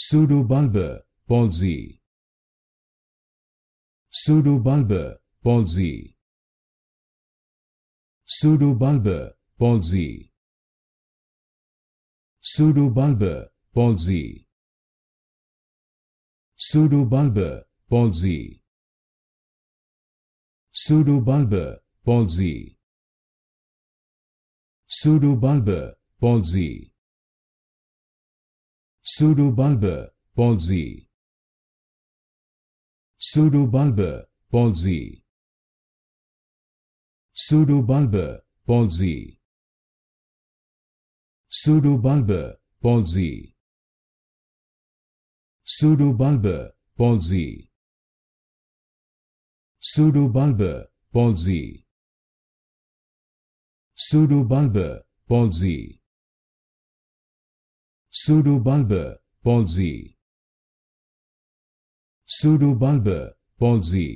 pseudobulbar palsy pseudobulbar palsy pseudobulbar palsy pseudobulbar palsy pseudobulbar palsy pseudobulbar palsy pseudobulbar palsy pseudobulbar palsy pseudobulbar palsy pseudobulbar palsy pseudobulbar palsy pseudobulbar palsy pseudobulbar palsy pseudobulbar palsy pseudobulbar palsy pseudobulbar palsy